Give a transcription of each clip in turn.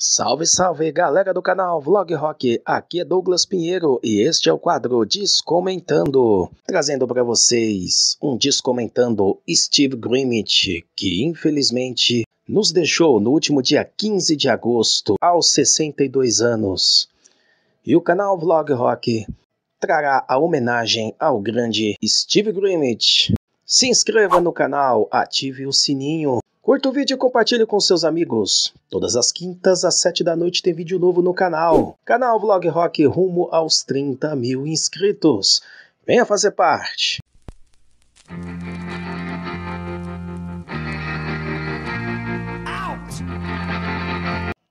Salve, salve galera do canal Vlog Rock, aqui é Douglas Pinheiro e este é o quadro Descomentando, trazendo para vocês um Descomentando Steve Grimmett, que infelizmente nos deixou no último dia 15 de agosto, aos 62 anos. E o canal Vlog Rock trará a homenagem ao grande Steve Grimmett. Se inscreva no canal, ative o sininho Curta o vídeo e compartilhe com seus amigos. Todas as quintas, às 7 da noite, tem vídeo novo no canal. Canal Vlog Rock rumo aos 30 mil inscritos. Venha fazer parte!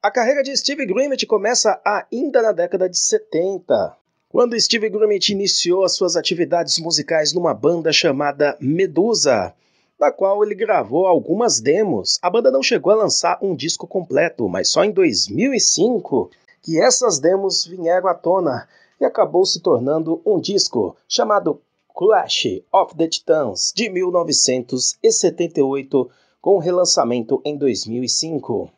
A carreira de Steve Grimmett começa ainda na década de 70, quando Steve Grimmett iniciou as suas atividades musicais numa banda chamada Medusa da qual ele gravou algumas demos. A banda não chegou a lançar um disco completo, mas só em 2005 que essas demos vieram à tona e acabou se tornando um disco chamado Clash of the Titans de 1978, com relançamento em 2005.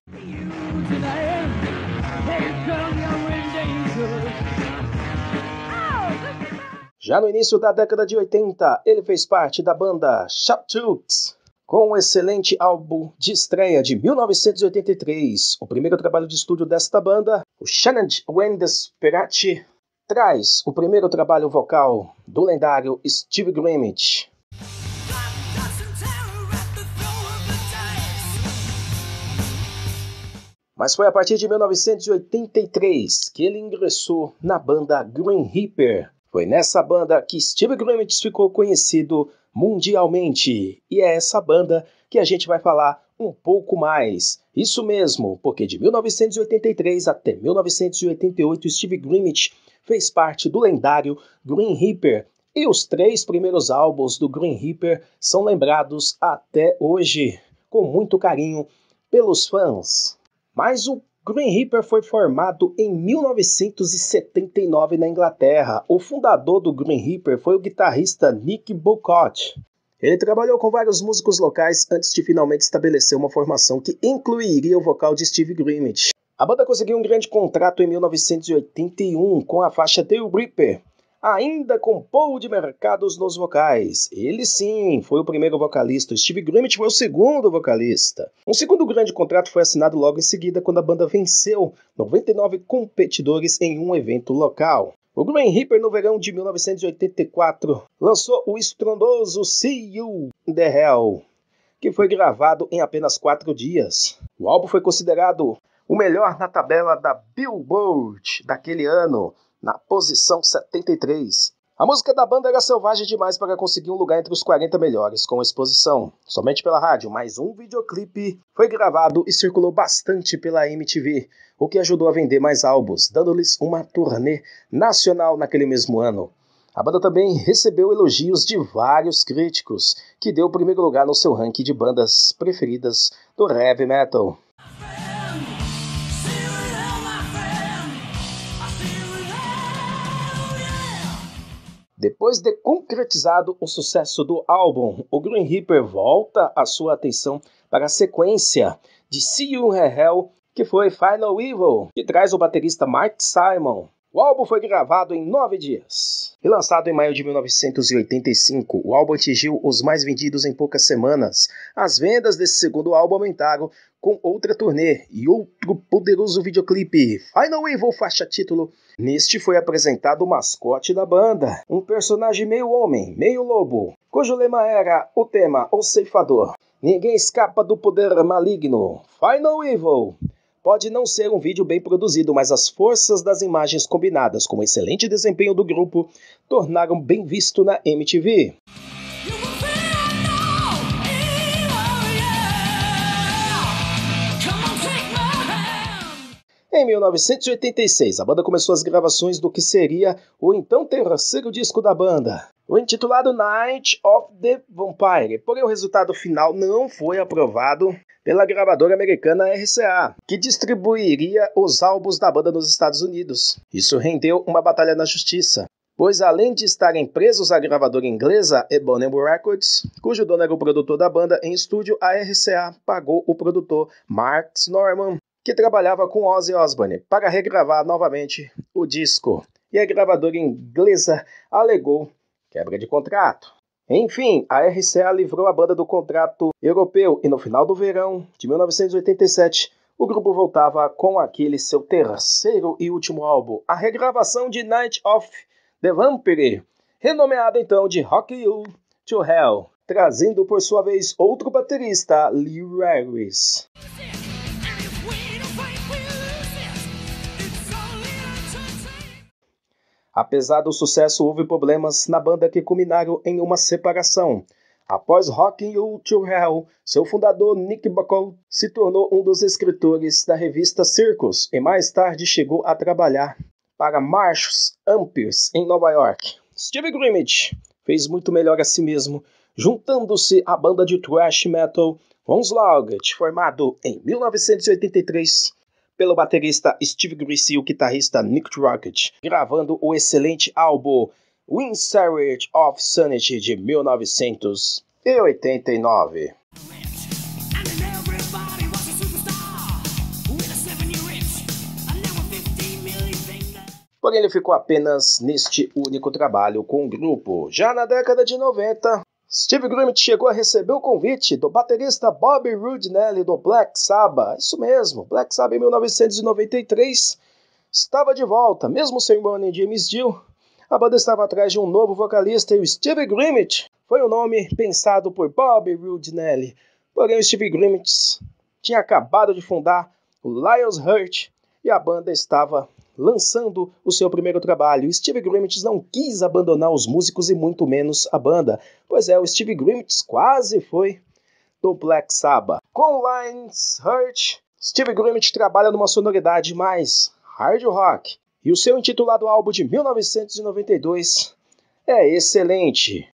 Já no início da década de 80, ele fez parte da banda Shaptooks, com um excelente álbum de estreia de 1983. O primeiro trabalho de estúdio desta banda, o Shannon Wendes Peratti, traz o primeiro trabalho vocal do lendário Steve Grimmett. Mas foi a partir de 1983 que ele ingressou na banda Green Reaper, foi nessa banda que Steve Grimmett ficou conhecido mundialmente, e é essa banda que a gente vai falar um pouco mais. Isso mesmo, porque de 1983 até 1988 Steve Grimmett fez parte do lendário Green Reaper, e os três primeiros álbuns do Green Reaper são lembrados até hoje com muito carinho pelos fãs. Mas o Green Reaper foi formado em 1979 na Inglaterra. O fundador do Green Reaper foi o guitarrista Nick Bocott. Ele trabalhou com vários músicos locais antes de finalmente estabelecer uma formação que incluiria o vocal de Steve Grimmett. A banda conseguiu um grande contrato em 1981 com a faixa The Reaper, ainda compôs de mercados nos vocais. Ele sim foi o primeiro vocalista, Steve Grimmett foi o segundo vocalista. Um segundo grande contrato foi assinado logo em seguida quando a banda venceu 99 competidores em um evento local. O Green Reaper, no verão de 1984, lançou o estrondoso See You in the Hell, que foi gravado em apenas quatro dias. O álbum foi considerado o melhor na tabela da Billboard daquele ano na posição 73. A música da banda era selvagem demais para conseguir um lugar entre os 40 melhores com exposição. Somente pela rádio, mas um videoclipe foi gravado e circulou bastante pela MTV, o que ajudou a vender mais álbuns, dando-lhes uma turnê nacional naquele mesmo ano. A banda também recebeu elogios de vários críticos, que deu o primeiro lugar no seu ranking de bandas preferidas do heavy metal. Depois de concretizado o sucesso do álbum, o Green Reaper volta a sua atenção para a sequência de See You in Hell, que foi Final Evil, que traz o baterista Mark Simon. O álbum foi gravado em nove dias e lançado em maio de 1985. O álbum atingiu os mais vendidos em poucas semanas. As vendas desse segundo álbum aumentaram com outra turnê e outro poderoso videoclipe. Final Evil faixa título. Neste foi apresentado o mascote da banda, um personagem meio homem, meio lobo, cujo lema era o tema O Ceifador. Ninguém escapa do poder maligno. Final Evil. Pode não ser um vídeo bem produzido, mas as forças das imagens combinadas com o excelente desempenho do grupo tornaram bem visto na MTV. Em 1986, a banda começou as gravações do que seria o então terceiro disco da banda, o intitulado Night of the Vampire, porém o resultado final não foi aprovado pela gravadora americana RCA, que distribuiria os álbuns da banda nos Estados Unidos. Isso rendeu uma batalha na justiça, pois além de estarem presos à gravadora inglesa Ebonium Records, cujo dono era o produtor da banda em estúdio, a RCA pagou o produtor Mark Norman que trabalhava com Ozzy Osbourne para regravar novamente o disco, e a gravadora inglesa alegou quebra de contrato. Enfim, a RCA livrou a banda do contrato europeu e no final do verão de 1987, o grupo voltava com aquele seu terceiro e último álbum, a regravação de Night of the Vampire, renomeado então de Rock You to Hell, trazendo por sua vez outro baterista, Lee Harris. Apesar do sucesso, houve problemas na banda que culminaram em uma separação. Após Rocking You to Hell, seu fundador Nick Buckle se tornou um dos escritores da revista Circus e mais tarde chegou a trabalhar para Marshall Ampers em Nova York. Steve Grimmett fez muito melhor a si mesmo, juntando-se à banda de thrash metal Onslaught, formado em 1983 pelo baterista Steve Grissi e o guitarrista Nick Rocket, gravando o excelente álbum Windsurge of Sanity de 1989. Porém, ele ficou apenas neste único trabalho com o grupo. Já na década de 90, Steve Grimmett chegou a receber o convite do baterista Bobby Rudinelli do Black Sabbath. Isso mesmo, Black Sabbath em 1993 estava de volta, mesmo sem Bonnie e James Dio. A banda estava atrás de um novo vocalista e o Steve Grimmett foi o nome pensado por Bobby Rudinelli. Porém, o Steve Grimmett tinha acabado de fundar o Lions Hurt e a banda estava lançando o seu primeiro trabalho. Steve Grimmits não quis abandonar os músicos e muito menos a banda. Pois é, o Steve Grimmits quase foi do Black Sabbath. Com Lines Hurt, Steve Grimmits trabalha numa sonoridade mais hard rock. E o seu intitulado álbum de 1992 é excelente.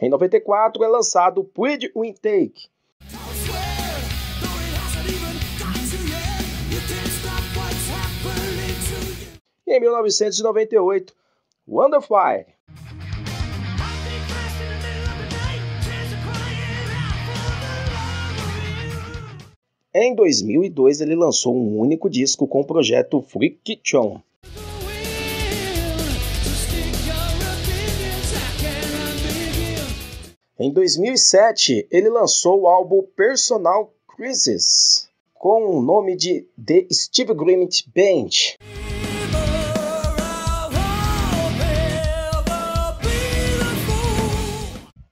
Em 94 é lançado Puid Intake, e em 1998, Wonder Em 2002, ele lançou um único disco com o projeto Freak Kitchen. Em 2007, ele lançou o álbum Personal Crisis, com o nome de The Steve Grimmett Band.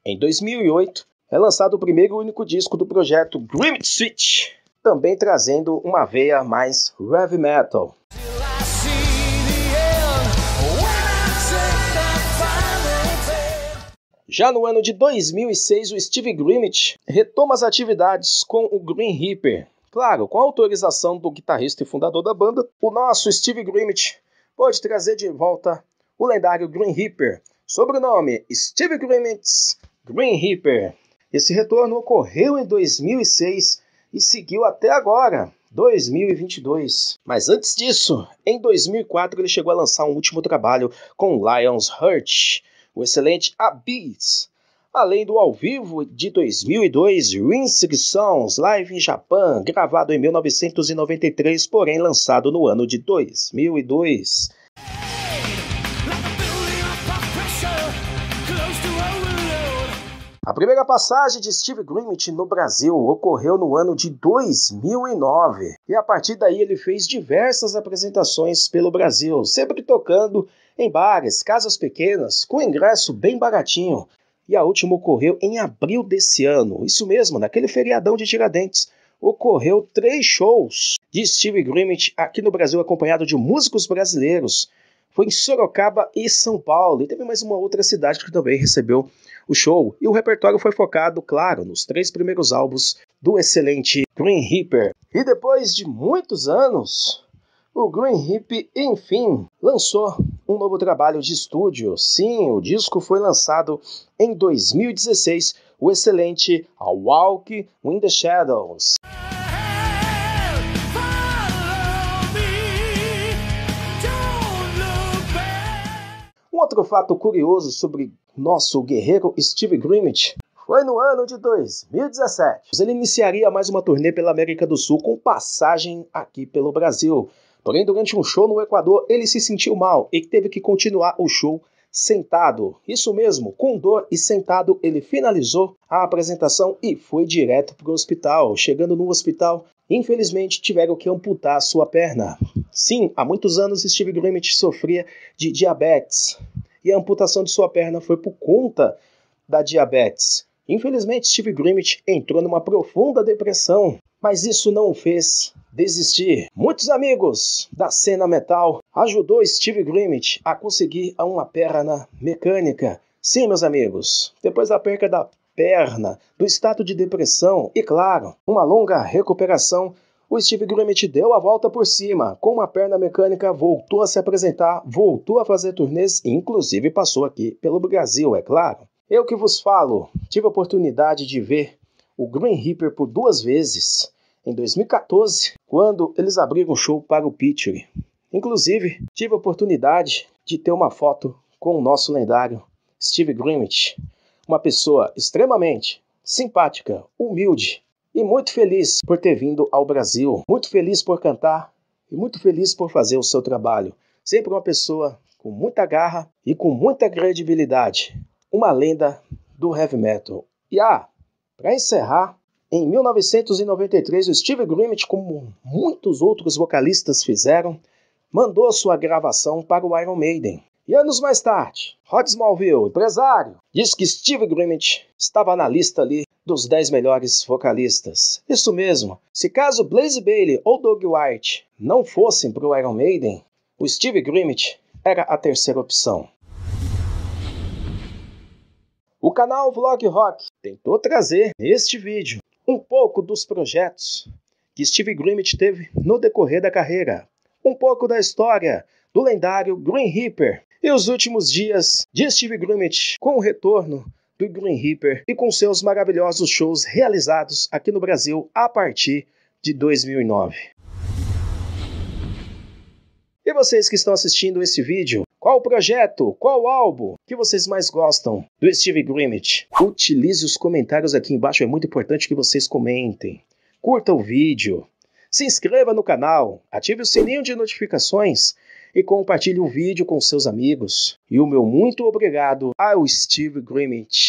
Em 2008, é lançado o primeiro e único disco do projeto Grim Switch, também trazendo uma veia mais heavy metal. Já no ano de 2006, o Steve Grimmett retoma as atividades com o Green Reaper. Claro, com a autorização do guitarrista e fundador da banda, o nosso Steve Grimmett pode trazer de volta o lendário Green Reaper, sobrenome Steve Grimmett Green Reaper. Esse retorno ocorreu em 2006 e seguiu até agora, 2022. Mas antes disso, em 2004 ele chegou a lançar um último trabalho com Lions Hurt, o excelente Abyss. Além do ao vivo de 2002, Rinsig Songs Live em Japão, gravado em 1993, porém lançado no ano de 2002. primeira passagem de Steve Grimmett no Brasil ocorreu no ano de 2009 e a partir daí ele fez diversas apresentações pelo Brasil, sempre tocando em bares, casas pequenas, com ingresso bem baratinho. E a última ocorreu em abril desse ano, isso mesmo, naquele feriadão de Tiradentes. Ocorreu três shows de Steve Grimmett aqui no Brasil, acompanhado de músicos brasileiros foi em Sorocaba e São Paulo. E teve mais uma outra cidade que também recebeu o show. E o repertório foi focado, claro, nos três primeiros álbuns do excelente Green Reaper. E depois de muitos anos, o Green Reaper enfim, lançou um novo trabalho de estúdio. Sim, o disco foi lançado em 2016, o excelente A Walk in the Shadows. Outro fato curioso sobre nosso guerreiro Steve Grimmett foi no ano de 2017. Ele iniciaria mais uma turnê pela América do Sul com passagem aqui pelo Brasil. Porém, durante um show no Equador, ele se sentiu mal e teve que continuar o show sentado. Isso mesmo, com dor e sentado, ele finalizou a apresentação e foi direto para o hospital. Chegando no hospital, infelizmente tiveram que amputar sua perna. Sim, há muitos anos Steve Grimmett sofria de diabetes e a amputação de sua perna foi por conta da diabetes. Infelizmente, Steve Grimmett entrou numa profunda depressão, mas isso não o fez desistir. Muitos amigos da cena metal ajudou Steve Grimmett a conseguir uma perna mecânica. Sim, meus amigos, depois da perca da perna, do estado de depressão e, claro, uma longa recuperação, o Steve Grummet deu a volta por cima, com uma perna mecânica, voltou a se apresentar, voltou a fazer turnês e, inclusive, passou aqui pelo Brasil, é claro. Eu que vos falo, tive a oportunidade de ver o Green Reaper por duas vezes, em 2014, quando eles abriram um show para o Pitcher. Inclusive, tive a oportunidade de ter uma foto com o nosso lendário Steve Grimmett, uma pessoa extremamente simpática, humilde e muito feliz por ter vindo ao Brasil, muito feliz por cantar e muito feliz por fazer o seu trabalho. Sempre uma pessoa com muita garra e com muita credibilidade. Uma lenda do heavy metal. E ah, para encerrar, em 1993 o Steve Grimmett, como muitos outros vocalistas fizeram, mandou sua gravação para o Iron Maiden e anos mais tarde, Rod Smallville, empresário, disse que Steve Grimmett estava na lista ali dos 10 melhores vocalistas. Isso mesmo, se caso Blaze Bailey ou Doug White não fossem para o Iron Maiden, o Steve Grimmett era a terceira opção. O canal Vlog Rock tentou trazer neste vídeo um pouco dos projetos que Steve Grimmett teve no decorrer da carreira, um pouco da história do lendário Green Reaper e os últimos dias de Steve Grummet com o retorno do Green Reaper e com seus maravilhosos shows realizados aqui no Brasil a partir de 2009. E vocês que estão assistindo esse vídeo, qual projeto, qual álbum que vocês mais gostam do Steve Grimmett? Utilize os comentários aqui embaixo, é muito importante que vocês comentem. Curta o vídeo, se inscreva no canal, ative o sininho de notificações e compartilhe o vídeo com seus amigos. E o meu muito obrigado ao Steve Grimmett.